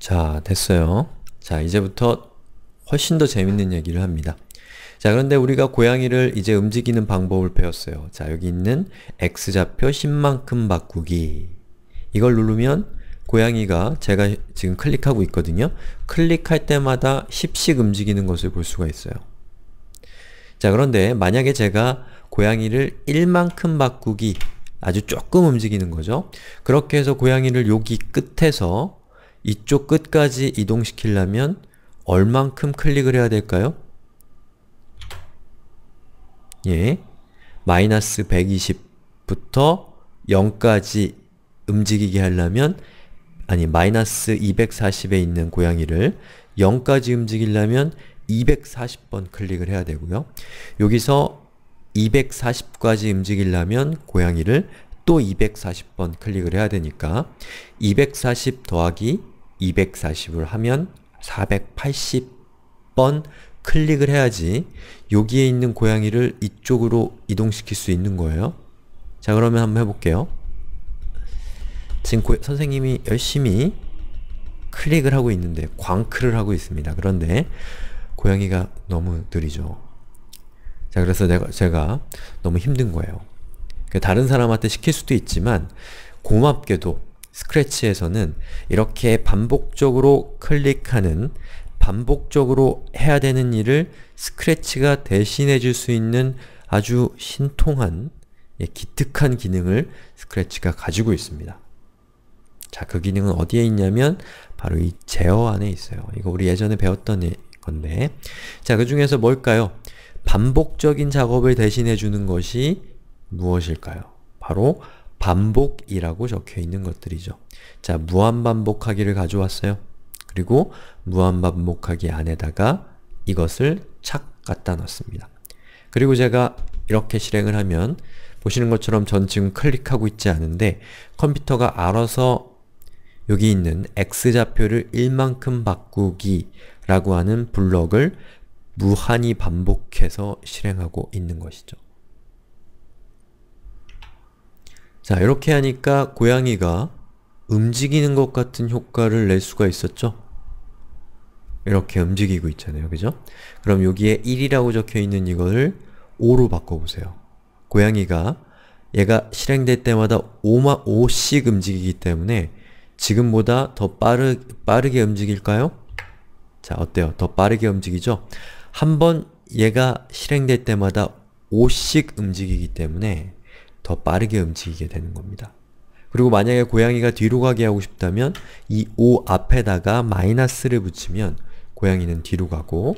자, 됐어요. 자, 이제부터 훨씬 더 재밌는 얘기를 합니다. 자, 그런데 우리가 고양이를 이제 움직이는 방법을 배웠어요. 자, 여기 있는 x좌표 10만큼 바꾸기 이걸 누르면 고양이가 제가 지금 클릭하고 있거든요. 클릭할 때마다 10씩 움직이는 것을 볼 수가 있어요. 자, 그런데 만약에 제가 고양이를 1만큼 바꾸기 아주 조금 움직이는 거죠. 그렇게 해서 고양이를 여기 끝에서 이쪽 끝까지 이동시키려면 얼만큼 클릭을 해야 될까요? 예, 마이너스 120부터 0까지 움직이게 하려면 아니 마이너스 240에 있는 고양이를 0까지 움직이려면 240번 클릭을 해야 되고요. 여기서 240까지 움직이려면 고양이를 또 240번 클릭을 해야 되니까 240 더하기 240을 하면 480번 클릭을 해야지 여기에 있는 고양이를 이쪽으로 이동시킬 수 있는 거예요. 자 그러면 한번 해볼게요. 지금 고, 선생님이 열심히 클릭을 하고 있는데 광클을 하고 있습니다. 그런데 고양이가 너무 느리죠. 자 그래서 내가, 제가 너무 힘든 거예요. 그러니까 다른 사람한테 시킬 수도 있지만 고맙게도 스크래치에서는 이렇게 반복적으로 클릭하는 반복적으로 해야 되는 일을 스크래치가 대신해 줄 수 있는 아주 신통한 예, 기특한 기능을 스크래치가 가지고 있습니다. 자, 그 기능은 어디에 있냐면 바로 이 제어 안에 있어요. 이거 우리 예전에 배웠던 건데 자, 그 중에서 뭘까요? 반복적인 작업을 대신해 주는 것이 무엇일까요? 바로 반복이라고 적혀 있는 것들이죠. 자, 무한반복하기를 가져왔어요. 그리고 무한반복하기 안에다가 이것을 착 갖다 놨습니다. 그리고 제가 이렇게 실행을 하면 보시는 것처럼 전 지금 클릭하고 있지 않은데 컴퓨터가 알아서 여기 있는 x좌표를 1만큼 바꾸기 라고 하는 블럭을 무한히 반복해서 실행하고 있는 것이죠. 자, 이렇게 하니까 고양이가 움직이는 것 같은 효과를 낼 수가 있었죠? 이렇게 움직이고 있잖아요. 그죠? 그럼 여기에 1이라고 적혀있는 이거를 5로 바꿔보세요. 고양이가 얘가 실행될 때마다 5마, 5씩 움직이기 때문에 지금보다 더 빠르, 빠르게 움직일까요? 자, 어때요? 더 빠르게 움직이죠? 한번 얘가 실행될 때마다 5씩 움직이기 때문에 더 빠르게 움직이게 되는 겁니다. 그리고 만약에 고양이가 뒤로 가게 하고 싶다면 이 O 앞에다가 마이너스를 붙이면 고양이는 뒤로 가고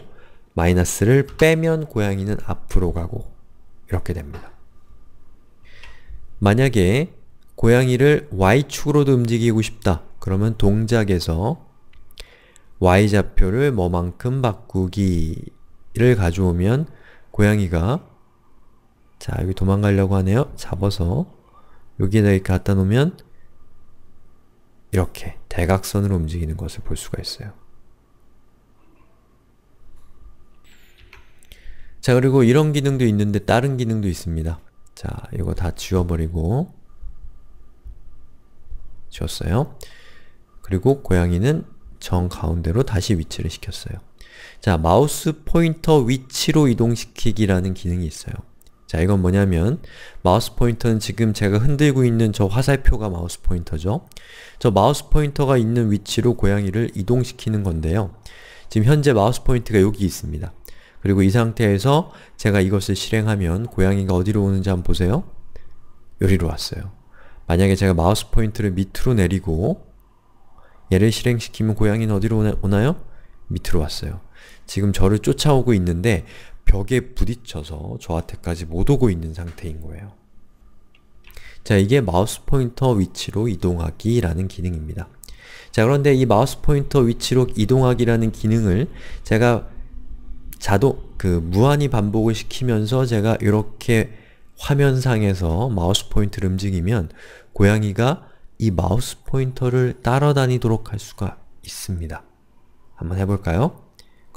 마이너스를 빼면 고양이는 앞으로 가고 이렇게 됩니다. 만약에 고양이를 Y축으로도 움직이고 싶다. 그러면 동작에서 Y좌표를 뭐만큼 바꾸기를 가져오면 고양이가 자 여기 도망가려고 하네요. 잡아서 여기에다 이렇게 갖다 놓으면 이렇게 대각선으로 움직이는 것을 볼 수가 있어요. 자 그리고 이런 기능도 있는데 다른 기능도 있습니다. 자 이거 다 지워버리고 지웠어요. 그리고 고양이는 정 가운데로 다시 위치를 시켰어요. 자 마우스 포인터 위치로 이동시키기라는 기능이 있어요. 자, 이건 뭐냐면 마우스 포인터는 지금 제가 흔들고 있는 저 화살표가 마우스 포인터죠. 저 마우스 포인터가 있는 위치로 고양이를 이동시키는 건데요. 지금 현재 마우스 포인트가 여기 있습니다. 그리고 이 상태에서 제가 이것을 실행하면 고양이가 어디로 오는지 한번 보세요. 여기로 왔어요. 만약에 제가 마우스 포인트를 밑으로 내리고 얘를 실행시키면 고양이는 어디로 오나, 오나요? 밑으로 왔어요. 지금 저를 쫓아오고 있는데 벽에 부딪혀서 저한테까지 못 오고 있는 상태인 거예요. 자, 이게 마우스 포인터 위치로 이동하기 라는 기능입니다. 자, 그런데 이 마우스 포인터 위치로 이동하기라는 기능을 제가 자동, 그, 무한히 반복을 시키면서 제가 이렇게 화면상에서 마우스 포인트를 움직이면 고양이가 이 마우스 포인터를 따라다니도록 할 수가 있습니다. 한번 해볼까요?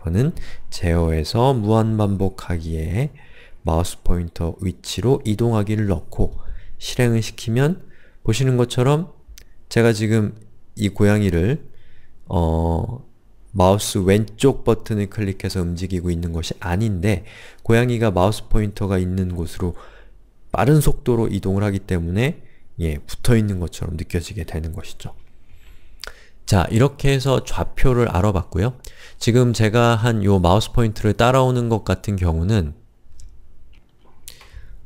저는 제어에서 무한반복하기에 마우스 포인터 위치로 이동하기를 넣고 실행을 시키면 보시는 것처럼 제가 지금 이 고양이를 어, 마우스 왼쪽 버튼을 클릭해서 움직이고 있는 것이 아닌데 고양이가 마우스 포인터가 있는 곳으로 빠른 속도로 이동을 하기 때문에 예, 붙어있는 것처럼 느껴지게 되는 것이죠. 자, 이렇게 해서 좌표를 알아봤고요. 지금 제가 한 요 마우스 포인터를 따라오는 것 같은 경우는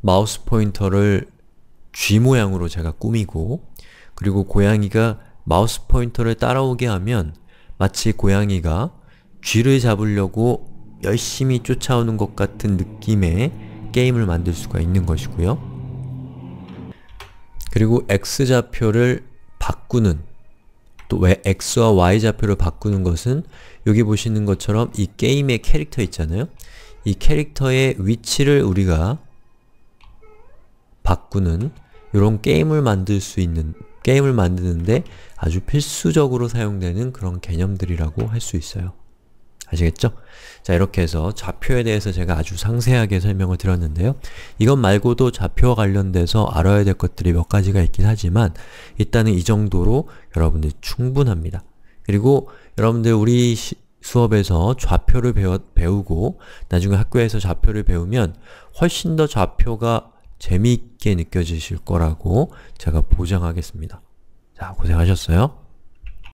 마우스 포인터를 G 모양으로 제가 꾸미고 그리고 고양이가 마우스 포인터를 따라오게 하면 마치 고양이가 쥐를 잡으려고 열심히 쫓아오는 것 같은 느낌의 게임을 만들 수가 있는 것이고요. 그리고 X좌표를 바꾸는 또왜 x와 y 좌표를 바꾸는 것은 여기 보시는 것처럼 이 게임의 캐릭터 있잖아요? 이 캐릭터의 위치를 우리가 바꾸는 이런 게임을 만들 수 있는 게임을 만드는데 아주 필수적으로 사용되는 그런 개념들이라고 할 수 있어요. 아시겠죠? 자 이렇게 해서 좌표에 대해서 제가 아주 상세하게 설명을 드렸는데요. 이것 말고도 좌표와 관련돼서 알아야 될 것들이 몇 가지가 있긴 하지만 일단은 이 정도로 여러분들 충분합니다. 그리고 여러분들 우리 시, 수업에서 좌표를 배워, 배우고 나중에 학교에서 좌표를 배우면 훨씬 더 좌표가 재미있게 느껴지실 거라고 제가 보장하겠습니다. 자, 고생하셨어요.